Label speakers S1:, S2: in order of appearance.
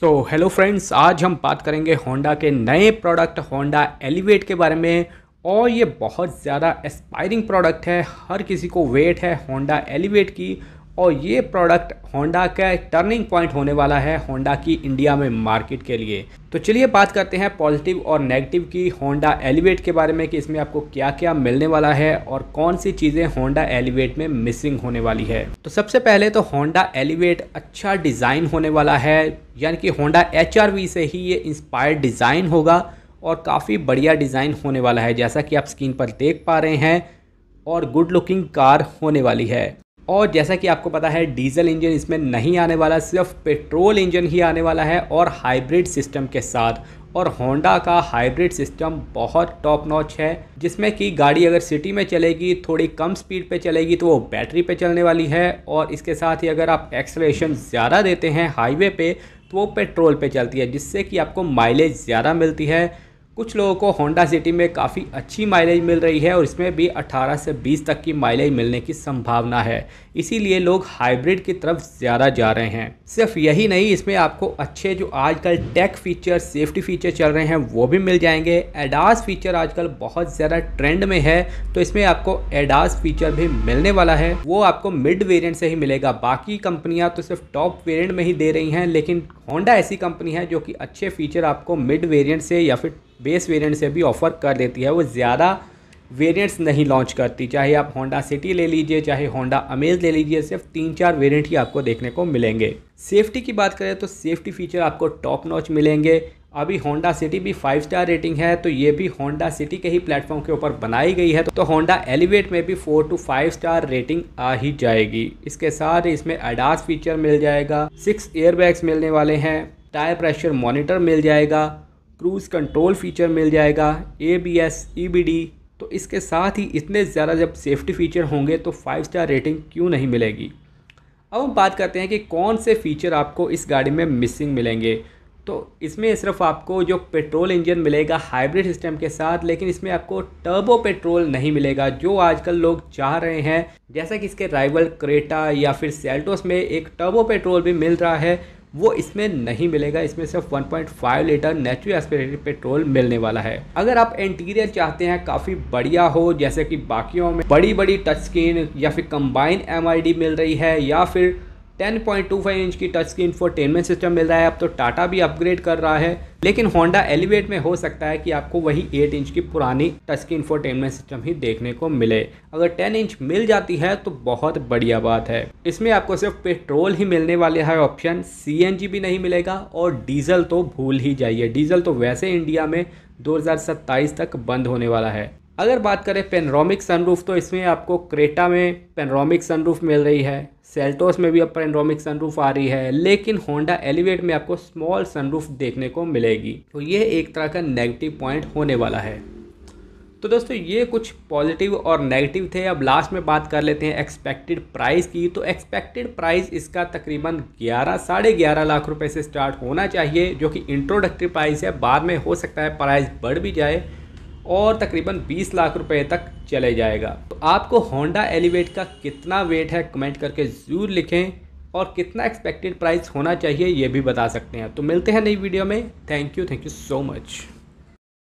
S1: तो hello friends आज हम बात करेंगे होंडा के नए प्रोडक्ट होंडा एलिवेट के बारे में और ये बहुत ज़्यादा एस्पायरिंग प्रोडक्ट है हर किसी को वेट है होंडा एलिवेट की और ये प्रोडक्ट होंडा का टर्निंग पॉइंट होने वाला है होंडा की इंडिया में मार्केट के लिए तो चलिए बात करते हैं पॉजिटिव और नेगेटिव की होंडा एलिवेट के बारे में कि इसमें आपको क्या क्या मिलने वाला है और कौन सी चीज़ें होंडा एलिवेट में मिसिंग होने वाली है तो सबसे पहले तो होंडा एलिवेट अच्छा डिज़ाइन होने वाला है यानी कि होंडा एच से ही ये इंस्पायर्ड डिज़ाइन होगा और काफ़ी बढ़िया डिज़ाइन होने वाला है जैसा कि आप स्क्रीन पर देख पा रहे हैं और गुड लुकिंग कार होने वाली है और जैसा कि आपको पता है डीजल इंजन इसमें नहीं आने वाला सिर्फ पेट्रोल इंजन ही आने वाला है और हाइब्रिड सिस्टम के साथ और होंडा का हाइब्रिड सिस्टम बहुत टॉप नॉच है जिसमें कि गाड़ी अगर सिटी में चलेगी थोड़ी कम स्पीड पे चलेगी तो वो बैटरी पे चलने वाली है और इसके साथ ही अगर आप एक्सलेशन ज़्यादा देते हैं हाईवे पे तो वो पेट्रोल पे चलती है जिससे कि आपको माइलेज ज़्यादा मिलती है कुछ लोगों को होंडा सिटी में काफ़ी अच्छी माइलेज मिल रही है और इसमें भी 18 से 20 तक की माइलेज मिलने की संभावना है इसीलिए लोग हाइब्रिड की तरफ ज़्यादा जा रहे हैं सिर्फ यही नहीं इसमें आपको अच्छे जो आजकल टेक फीचर सेफ्टी फीचर चल रहे हैं वो भी मिल जाएंगे एडास फीचर आजकल बहुत ज़्यादा ट्रेंड में है तो इसमें आपको एडास फीचर भी मिलने वाला है वो आपको मिड वेरियंट से ही मिलेगा बाकी कंपनियाँ तो सिर्फ टॉप वेरियंट में ही दे रही हैं लेकिन होंडा ऐसी कंपनी है जो कि अच्छे फीचर आपको मिड वेरियंट से या फिर बेस वेरिएंट से भी ऑफ़र कर देती है वो ज़्यादा वेरिएंट्स नहीं लॉन्च करती चाहे आप होंडा सिटी ले लीजिए चाहे होंडा अमेज ले लीजिए सिर्फ तीन चार वेरिएंट ही आपको देखने को मिलेंगे सेफ्टी की बात करें तो सेफ्टी फीचर आपको टॉप नॉच मिलेंगे अभी होंडा सिटी भी फाइव स्टार रेटिंग है तो ये भी होंडा सिटी के ही प्लेटफॉर्म के ऊपर बनाई गई है तो होंडा एलिवेट में भी four to five star rating आ ही जाएगी इसके साथ इसमें एडास फीचर मिल जाएगा सिक्स एयरबैग्स मिलने वाले हैं टायर प्रेशर मॉनिटर मिल जाएगा क्रूज़ कंट्रोल फीचर मिल जाएगा A B S E B D तो इसके साथ ही इतने ज़्यादा जब सेफ्टी फीचर होंगे तो फाइव स्टार रेटिंग क्यों नहीं मिलेगी अब हम बात करते हैं कि कौन से फ़ीचर आपको इस गाड़ी में मिसिंग मिलेंगे तो इसमें सिर्फ आपको जो पेट्रोल इंजन मिलेगा हाइब्रिड सिस्टम के साथ लेकिन इसमें आपको टर्बो पेट्रोल नहीं मिलेगा जो आजकल लोग चाह रहे हैं जैसा कि इसके राइवल क्रेटा या फिर सेल्टोस में एक टर्बो पेट्रोल भी मिल रहा है वो इसमें नहीं मिलेगा इसमें सिर्फ 1.5 लीटर नेचुरल एस्पिरेटेड पेट्रोल मिलने वाला है अगर आप इंटीरियर चाहते हैं काफ़ी बढ़िया हो जैसे कि बाकियों में बड़ी बड़ी टच स्क्रीन या फिर कंबाइन एम मिल रही है या फिर 10.25 इंच की टच स्क्रीन फोरटेनमेंट सिस्टम मिल रहा है अब तो टाटा भी अपग्रेड कर रहा है लेकिन होंडा एलिवेट में हो सकता है कि आपको वही 8 इंच की पुरानी टच स्क्रीन फोरटेनमेंट सिस्टम ही देखने को मिले अगर 10 इंच मिल जाती है तो बहुत बढ़िया बात है इसमें आपको सिर्फ पेट्रोल ही मिलने वाले है ऑप्शन सी भी नहीं मिलेगा और डीजल तो भूल ही जाइए डीजल तो वैसे इंडिया में दो तक बंद होने वाला है अगर बात करें पेनरोमिक सनरूफ तो इसमें आपको क्रेटा में पेनरोमिक सनरूफ मिल रही है सेल्टोस में भी अब पेनरोमिक सनरूफ आ रही है लेकिन होंडा एलिवेट में आपको स्मॉल सनरूफ देखने को मिलेगी तो ये एक तरह का नेगेटिव पॉइंट होने वाला है तो दोस्तों ये कुछ पॉजिटिव और नेगेटिव थे अब लास्ट में बात कर लेते हैं एक्सपेक्टेड प्राइस की तो एक्सपेक्टेड प्राइस इसका तकरीबन ग्यारह साढ़े ग्यारह लाख रुपए से स्टार्ट होना चाहिए जो कि इंट्रोडक्टरी प्राइस है बाद में हो सकता है प्राइस बढ़ भी जाए और तकरीबन 20 लाख रुपए तक चले जाएगा तो आपको होंडा एलिवेट का कितना वेट है कमेंट करके ज़रूर लिखें और कितना एक्सपेक्टेड प्राइस होना चाहिए ये भी बता सकते हैं तो मिलते हैं नई वीडियो में thank you thank you so much